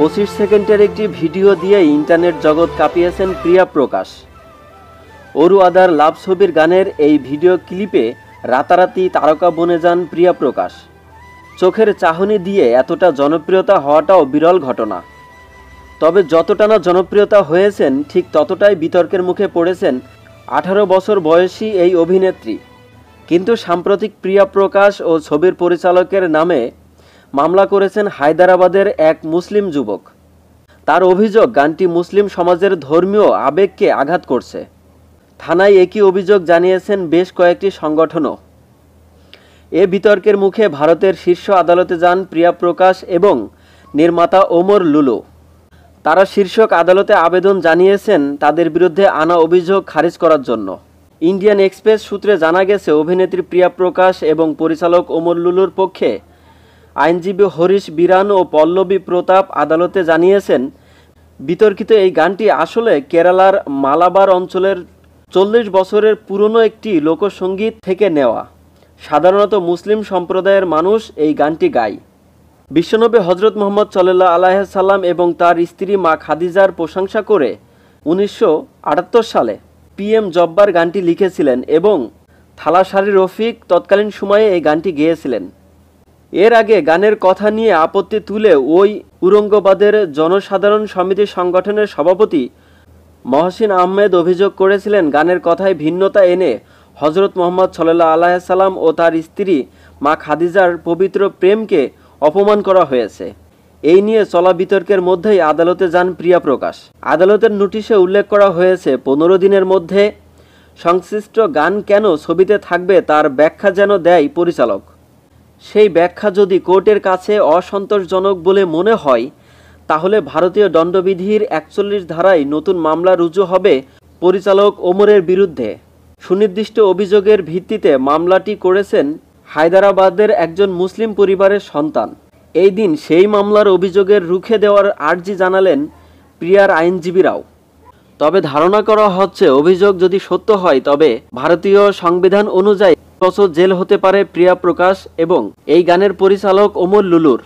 পঁচিশ সেকেন্ডের একটি ভিডিও দিয়ে ইন্টারনেট জগৎ কাঁপিয়েছেন প্রিয়া প্রকাশ অরু আদার লাভ ছবির গানের এই ভিডিও ক্লিপে রাতারাতি তারকা বনে যান প্রিয়া প্রকাশ চোখের চাহনি দিয়ে এতটা জনপ্রিয়তা হওয়াটাও বিরল ঘটনা তবে যতটা না জনপ্রিয়তা হয়েছেন ঠিক ততটাই বিতর্কের মুখে পড়েছেন আঠারো বছর বয়সী এই অভিনেত্রী কিন্তু সাম্প্রতিক প্রিয়া প্রকাশ ও ছবির পরিচালকের নামে মামলা করেছেন হায়দারাবাদের এক মুসলিম যুবক তার অভিযোগ গানটি মুসলিম সমাজের ধর্মীয় আবেগকে আঘাত করছে থানায় একই অভিযোগ জানিয়েছেন বেশ কয়েকটি সংগঠনও এ বিতর্কের মুখে ভারতের শীর্ষ আদালতে যান প্রিয়া প্রকাশ এবং নির্মাতা ওমর লুলু তারা শীর্ষক আদালতে আবেদন জানিয়েছেন তাদের বিরুদ্ধে আনা অভিযোগ খারিজ করার জন্য ইন্ডিয়ান এক্সপ্রেস সূত্রে জানা গেছে অভিনেত্রী প্রিয়া প্রকাশ এবং পরিচালক ওমর লুলুর পক্ষে আইনজীবী হরিশ বিরান ও পল্লবী প্রতাপ আদালতে জানিয়েছেন বিতর্কিত এই গানটি আসলে কেরালার মালাবার অঞ্চলের চল্লিশ বছরের পুরনো একটি লোকসঙ্গীত থেকে নেওয়া সাধারণত মুসলিম সম্প্রদায়ের মানুষ এই গানটি গায় বিশ্বনবী হজরত মোহাম্মদ সাল্লাহ আলাহ সাল্লাম এবং তার স্ত্রী মা খাদিজার প্রশংসা করে উনিশশো সালে পিএম জব্বার গানটি লিখেছিলেন এবং থালাসারি রফিক তৎকালীন সময়ে এই গানটি গেয়েছিলেন এর আগে গানের কথা নিয়ে আপত্তি তুলে ওই উরঙ্গবাদের জনসাধারণ সমিতি সংগঠনের সভাপতি মহসিন আহমেদ অভিযোগ করেছিলেন গানের কথায় ভিন্নতা এনে হজরত মোহাম্মদ সাল্লাহ আলাইসাল্লাম ও তার স্ত্রী মা খাদিজার পবিত্র প্রেমকে অপমান করা হয়েছে এই নিয়ে চলা বিতর্কের মধ্যেই আদালতে যান প্রিয়া প্রকাশ আদালতের নোটিশে উল্লেখ করা হয়েছে পনেরো দিনের মধ্যে সংশ্লিষ্ট গান কেন ছবিতে থাকবে তার ব্যাখ্যা যেন দেয় পরিচালক সেই ব্যাখ্যা যদি কোর্টের কাছে অসন্তোষজনক বলে মনে হয় তাহলে ভারতীয় দণ্ডবিধির একচল্লিশ ধারায় নতুন মামলা রুজু হবে পরিচালক ওমরের বিরুদ্ধে সুনির্দিষ্ট অভিযোগের ভিত্তিতে মামলাটি করেছেন হায়দরাবাদের একজন মুসলিম পরিবারের সন্তান এই দিন সেই মামলার অভিযোগের রুখে দেওয়ার আর্জি জানালেন প্রিয়ার আইনজীবীরাও তবে ধারণা করা হচ্ছে অভিযোগ যদি সত্য হয় তবে ভারতীয় সংবিধান অনুযায়ী বছর জেল হতে পারে প্রিয়া প্রকাশ এবং এই গানের পরিচালক ওমর লুলুর